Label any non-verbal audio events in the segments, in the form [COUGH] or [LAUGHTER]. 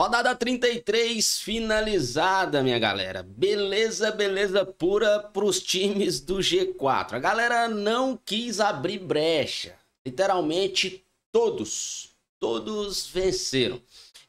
Rodada 33 finalizada, minha galera. Beleza, beleza pura para os times do G4. A galera não quis abrir brecha. Literalmente todos, todos venceram.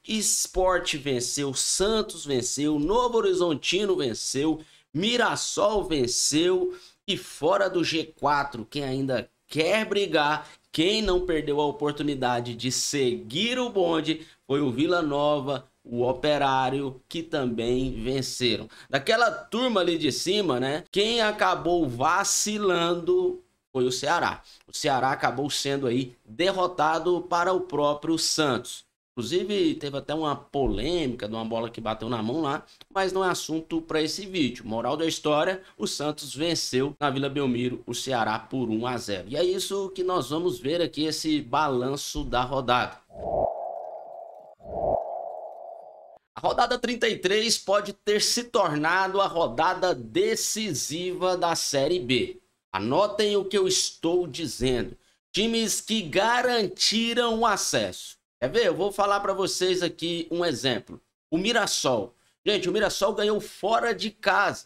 Esporte venceu, Santos venceu, Novo Horizontino venceu, Mirassol venceu e fora do G4, quem ainda quer brigar, quem não perdeu a oportunidade de seguir o bonde foi o Vila Nova, o Operário, que também venceram. Daquela turma ali de cima, né? Quem acabou vacilando foi o Ceará. O Ceará acabou sendo aí derrotado para o próprio Santos. Inclusive, teve até uma polêmica de uma bola que bateu na mão lá, mas não é assunto para esse vídeo. Moral da história, o Santos venceu na Vila Belmiro o Ceará por 1 a 0. E é isso que nós vamos ver aqui esse balanço da rodada. A rodada 33 pode ter se tornado a rodada decisiva da Série B. Anotem o que eu estou dizendo. Times que garantiram o acesso Quer ver? Eu vou falar para vocês aqui um exemplo. O Mirassol. Gente, o Mirassol ganhou fora de casa.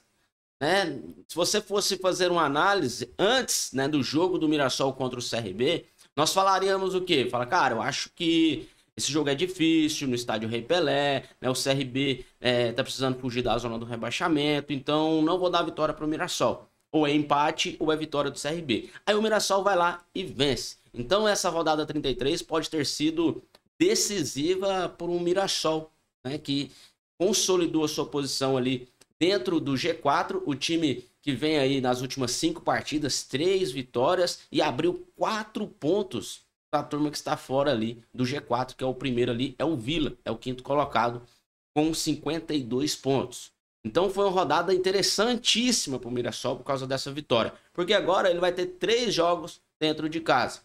Né? Se você fosse fazer uma análise antes né, do jogo do Mirassol contra o CRB, nós falaríamos o quê? Fala, cara, eu acho que esse jogo é difícil no estádio Rei Pelé, né? O CRB é, tá precisando fugir da zona do rebaixamento, então não vou dar vitória pro Mirassol. Ou é empate ou é vitória do CRB. Aí o Mirassol vai lá e vence. Então essa rodada 33 pode ter sido decisiva por um Mirassol, né, que consolidou a sua posição ali dentro do G4. O time que vem aí nas últimas cinco partidas, três vitórias e abriu quatro pontos para a turma que está fora ali do G4, que é o primeiro ali, é o Vila, é o quinto colocado com 52 pontos. Então foi uma rodada interessantíssima para o Mirassol por causa dessa vitória, porque agora ele vai ter três jogos dentro de casa.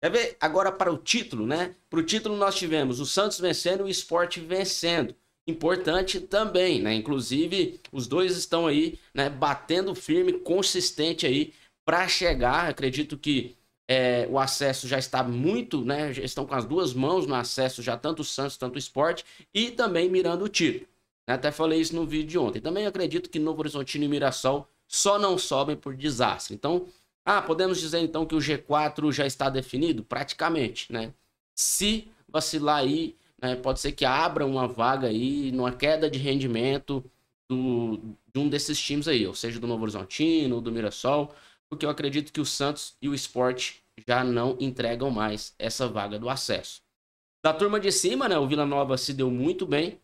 Quer ver? Agora para o título, né? Para o título nós tivemos o Santos vencendo e o Sport vencendo. Importante também, né? Inclusive, os dois estão aí, né? Batendo firme, consistente aí para chegar. Acredito que é, o acesso já está muito, né? Estão com as duas mãos no acesso já, tanto o Santos, tanto o Sport. E também mirando o título. Né? Até falei isso no vídeo de ontem. Também acredito que Novo Horizontino e Mirassol só não sobem por desastre. Então, ah, podemos dizer então que o G4 já está definido? Praticamente, né? Se vacilar aí, né, pode ser que abra uma vaga aí, numa queda de rendimento do, de um desses times aí, ou seja, do Novo Horizontino, do Mirassol, porque eu acredito que o Santos e o Esporte já não entregam mais essa vaga do acesso. Da turma de cima, né, o Vila Nova se deu muito bem.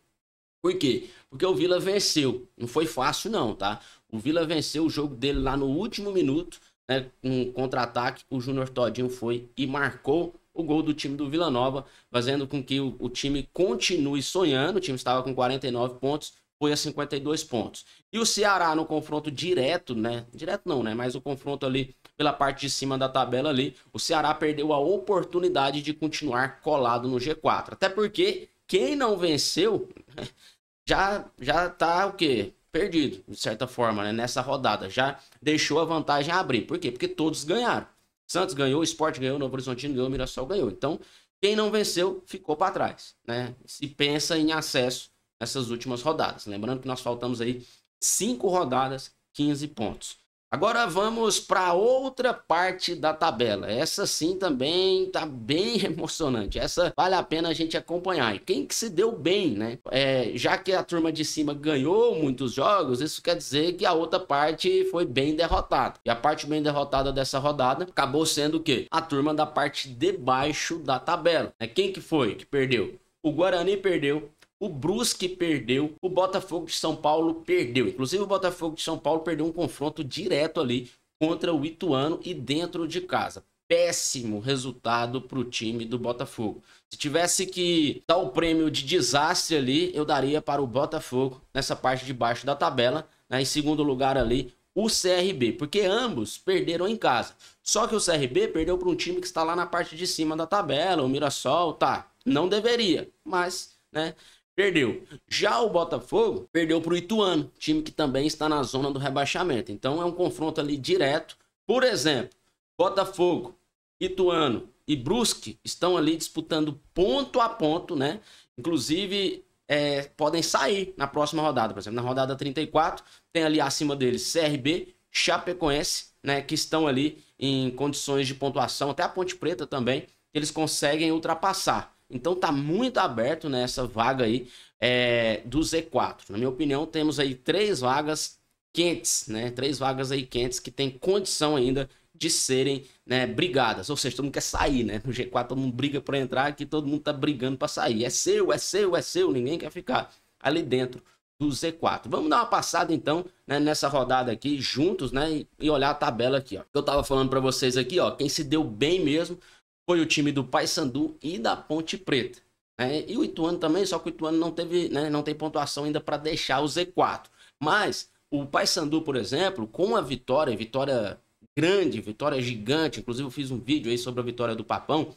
Por quê? Porque o Vila venceu. Não foi fácil não, tá? O Vila venceu o jogo dele lá no último minuto né, um contra-ataque, o Júnior Todinho foi e marcou o gol do time do Vila Nova, fazendo com que o, o time continue sonhando. O time estava com 49 pontos, foi a 52 pontos. E o Ceará no confronto direto, né? Direto não, né? Mas o confronto ali pela parte de cima da tabela ali, o Ceará perdeu a oportunidade de continuar colado no G4. Até porque quem não venceu [LAUGHS] já já tá o quê? perdido, de certa forma, né? nessa rodada. Já deixou a vantagem abrir. Por quê? Porque todos ganharam. Santos ganhou, Sport ganhou, Novo Horizontino ganhou, Mirassol ganhou. Então, quem não venceu ficou para trás, né? Se pensa em acesso nessas últimas rodadas. Lembrando que nós faltamos aí cinco rodadas, 15 pontos. Agora vamos para outra parte da tabela. Essa sim também tá bem [LAUGHS] emocionante. Essa vale a pena a gente acompanhar. E quem que se deu bem, né? É, já que a turma de cima ganhou muitos jogos, isso quer dizer que a outra parte foi bem derrotada. E a parte bem derrotada dessa rodada acabou sendo o quê? A turma da parte de baixo da tabela. É quem que foi que perdeu? O Guarani perdeu, o Brusque perdeu, o Botafogo de São Paulo perdeu. Inclusive o Botafogo de São Paulo perdeu um confronto direto ali contra o Ituano e dentro de casa. Péssimo resultado para o time do Botafogo. Se tivesse que dar o prêmio de desastre ali, eu daria para o Botafogo nessa parte de baixo da tabela. Né? Em segundo lugar ali, o CRB, porque ambos perderam em casa. Só que o CRB perdeu para um time que está lá na parte de cima da tabela, o Mirassol, tá. Não deveria, mas, né? Perdeu. Já o Botafogo perdeu para o Ituano, time que também está na zona do rebaixamento. Então é um confronto ali direto. Por exemplo, Botafogo, Ituano e Brusque estão ali disputando ponto a ponto, né? Inclusive é, podem sair na próxima rodada. Por exemplo, na rodada 34 tem ali acima deles CRB, Chapecoense, né? Que estão ali em condições de pontuação, até a Ponte Preta também, eles conseguem ultrapassar. Então tá muito aberto nessa né, vaga aí é, do Z4. Na minha opinião, temos aí três vagas quentes, né? Três vagas aí quentes que tem condição ainda de serem né, brigadas. Ou seja, todo mundo quer sair, né? No G4 todo mundo briga para entrar, aqui todo mundo tá brigando para sair. É seu, é seu, é seu, ninguém quer ficar ali dentro do Z4. Vamos dar uma passada então né, nessa rodada aqui juntos, né? E olhar a tabela aqui, ó. Eu tava falando para vocês aqui, ó, quem se deu bem mesmo foi o time do Paysandu e da Ponte Preta. Né? E o Ituano também, só que o Ituano não teve, né, não tem pontuação ainda para deixar o Z4. Mas o Paysandu, por exemplo, com a vitória, vitória grande, vitória gigante, inclusive eu fiz um vídeo aí sobre a vitória do Papão,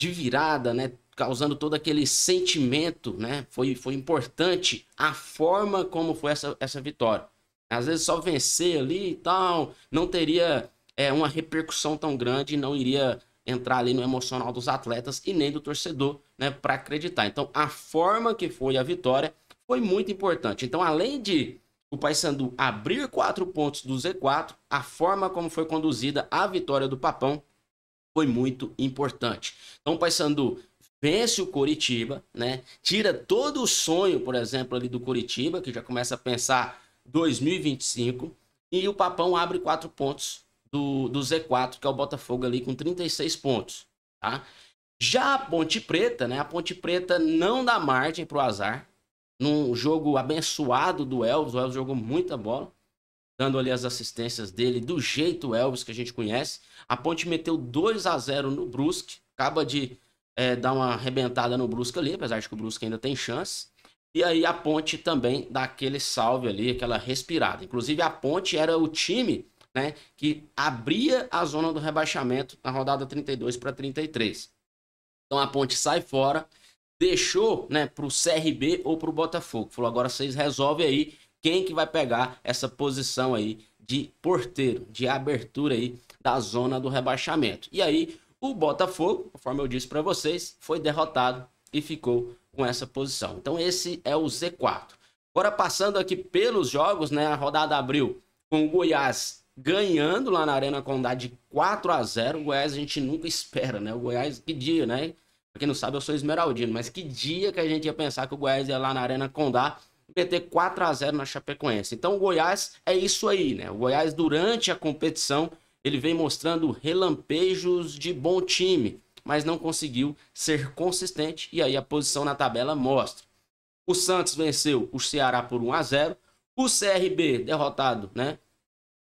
de virada, né, causando todo aquele sentimento, né? Foi, foi importante a forma como foi essa, essa vitória. Às vezes só vencer ali e tal, não teria é, uma repercussão tão grande, não iria entrar ali no emocional dos atletas e nem do torcedor, né, para acreditar. Então, a forma que foi a vitória foi muito importante. Então, além de o Paysandu abrir quatro pontos do Z4, a forma como foi conduzida a vitória do Papão foi muito importante. Então, o Paysandu vence o Coritiba, né? Tira todo o sonho, por exemplo, ali do Coritiba, que já começa a pensar 2025, e o Papão abre quatro pontos do, do Z4, que é o Botafogo ali com 36 pontos, tá? Já a Ponte Preta, né? A Ponte Preta não dá margem para o azar. Num jogo abençoado do Elvis, o Elvis jogou muita bola, dando ali as assistências dele do jeito Elvis que a gente conhece. A Ponte meteu 2 a 0 no Brusque, acaba de é, dar uma arrebentada no Brusque ali, apesar de que o Brusque ainda tem chance. E aí a Ponte também dá aquele salve ali, aquela respirada. Inclusive a Ponte era o time né, que abria a zona do rebaixamento na rodada 32 para 33. Então a Ponte sai fora, deixou né, para o CRB ou para o Botafogo. Falou, agora vocês resolvem aí quem que vai pegar essa posição aí de porteiro, de abertura aí da zona do rebaixamento. E aí o Botafogo, conforme eu disse para vocês, foi derrotado e ficou com essa posição. Então esse é o Z4. Agora passando aqui pelos jogos, né? A rodada abriu com o Goiás ganhando lá na Arena Condá de 4 a 0 O Goiás a gente nunca espera, né? O Goiás, que dia, né? Pra quem não sabe, eu sou esmeraldino, mas que dia que a gente ia pensar que o Goiás ia lá na Arena Condá meter 4 a 0 na Chapecoense. Então o Goiás é isso aí, né? O Goiás durante a competição, ele vem mostrando relampejos de bom time, mas não conseguiu ser consistente e aí a posição na tabela mostra. O Santos venceu o Ceará por 1 a 0. O CRB derrotado, né,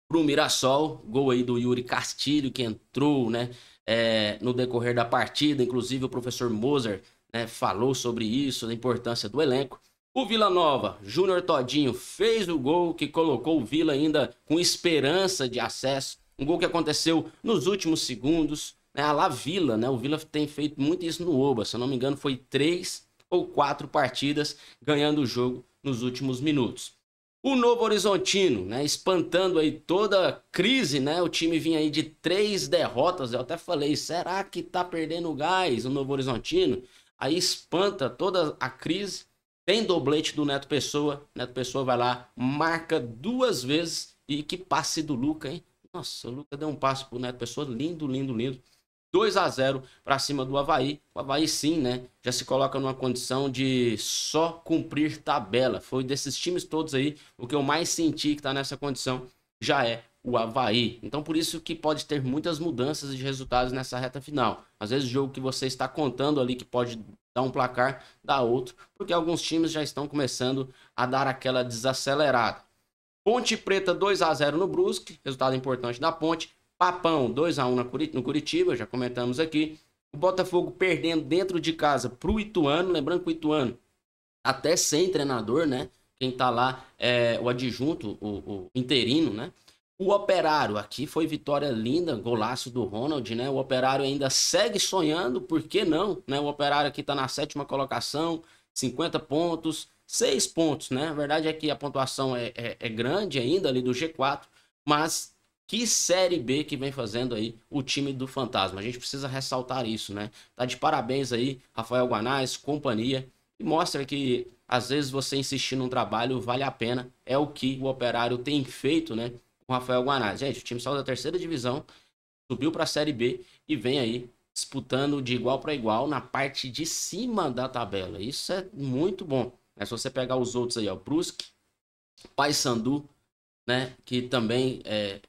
pro Mirassol. Gol aí do Yuri Castilho, que entrou né, é, no decorrer da partida. Inclusive, o professor Moser né, falou sobre isso, da importância do elenco. O Vila Nova, Júnior Todinho, fez o gol que colocou o Vila ainda com esperança de acesso. Um gol que aconteceu nos últimos segundos. Né, a La Vila, né? O Vila tem feito muito isso no Oba. Se eu não me engano, foi três ou quatro partidas ganhando o jogo nos últimos minutos. O Novo Horizontino, né, espantando aí toda a crise, né? O time vinha aí de três derrotas. Eu até falei, será que tá perdendo gás o Novo Horizontino? Aí espanta toda a crise. Tem doblete do Neto Pessoa. Neto Pessoa vai lá, marca duas vezes e que passe do Luca, hein? Nossa, o Luca deu um passo pro Neto Pessoa, lindo, lindo, lindo. 2 a 0 para cima do Havaí. O Havaí sim, né? Já se coloca numa condição de só cumprir tabela. Foi desses times todos aí, o que eu mais senti que está nessa condição já é o Havaí. Então por isso que pode ter muitas mudanças de resultados nessa reta final. Às vezes o jogo que você está contando ali que pode dar um placar, dá outro, porque alguns times já estão começando a dar aquela desacelerada. Ponte Preta 2 a 0 no Brusque, resultado importante da Ponte. Papão, 2 a 1 no Curitiba, já comentamos aqui. O Botafogo perdendo dentro de casa para o Ituano, lembrando que o Ituano, até sem treinador, né? Quem está lá é o adjunto, o, o interino, né? O Operário, aqui foi vitória linda, golaço do Ronald, né? O Operário ainda segue sonhando, por que não? Né? O Operário aqui está na sétima colocação, 50 pontos, 6 pontos, né? A verdade é que a pontuação é, é, é grande ainda ali do G4, mas que Série B que vem fazendo aí o time do Fantasma. A gente precisa ressaltar isso, né? Tá de parabéns aí, Rafael Guanais, companhia. E mostra que, às vezes, você insistir num trabalho vale a pena. É o que o Operário tem feito, né? Com Rafael Guanais. Gente, o time saiu da terceira divisão, subiu para a Série B e vem aí disputando de igual para igual na parte de cima da tabela. Isso é muito bom. Né? Se você pegar os outros aí, ó, Brusque, Paysandu, né? Que também é,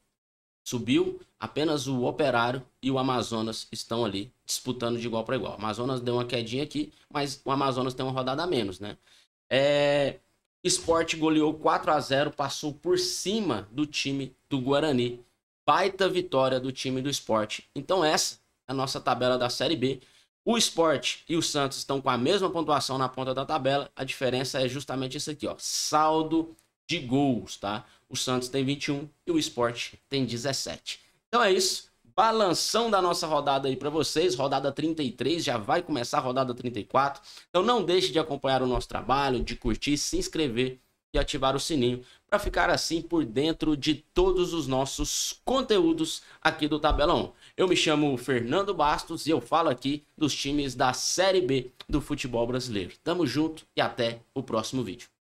subiu, apenas o Operário e o Amazonas estão ali disputando de igual para igual. O Amazonas deu uma quedinha aqui, mas o Amazonas tem uma rodada a menos, né? É... Esporte goleou 4 a 0 passou por cima do time do Guarani. Baita vitória do time do esporte. Então essa é a nossa tabela da Série B. O esporte e o Santos estão com a mesma pontuação na ponta da tabela. A diferença é justamente isso aqui, ó. Saldo de gols, tá? o Santos tem 21 e o Sport tem 17. Então é isso. Balanção da nossa rodada aí para vocês, rodada 33, já vai começar a rodada 34. Então não deixe de acompanhar o nosso trabalho, de curtir, se inscrever e ativar o sininho para ficar assim por dentro de todos os nossos conteúdos aqui do Tabelão. Eu me chamo Fernando Bastos e eu falo aqui dos times da Série B do futebol brasileiro. Tamo junto e até o próximo vídeo.